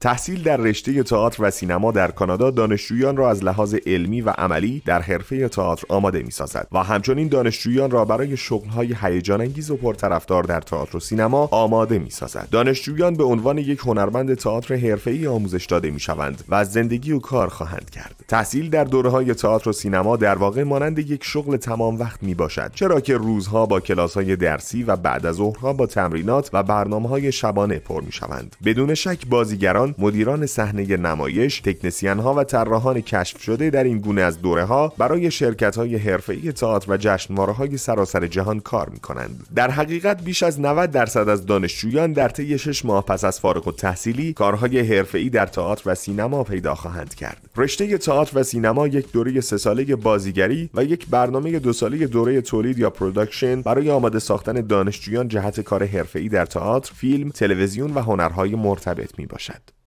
تحصیل در رشته تئاتر و سینما در کانادا دانشجویان را از لحاظ علمی و عملی در حرفه تئاتر آماده می سازد و همچنین دانشجویان را برای شغل‌های هیجان انگیز و پرطرفدار در تئاتر و سینما آماده می سازد. دانشجویان به عنوان یک هنرمند تئاتر حرفه‌ای آموزش داده می شوند و از زندگی و کار خواهند کرد. تحصیل در های تئاتر و سینما در واقع مانند یک شغل تمام وقت می باشد چرا که روزها با کلاس‌های درسی و بعد از ظهرها با تمرینات و های شبانه پر می شوند. بدون شک بازیگران مدیران صحنه نمایش، تکنسین ها و طراحان کشف شده در این گونه از دوره ها برای شرکت های ای تئاتر و جشنواره های سراسر جهان کار می کنند. در حقیقت بیش از 90 درصد از دانشجویان در طی 6 ماه پس از فارغ التحصیلی کارهای ای در تئاتر و سینما پیدا خواهند کرد. رشته تئاتر و سینما یک دوره سه ساله بازیگری و یک برنامه دو ساله دوره تولید یا پروداکشن برای آماده ساختن دانشجویان جهت کار ای در تئاتر، فیلم، تلویزیون و هنرهای مرتبط می باشد.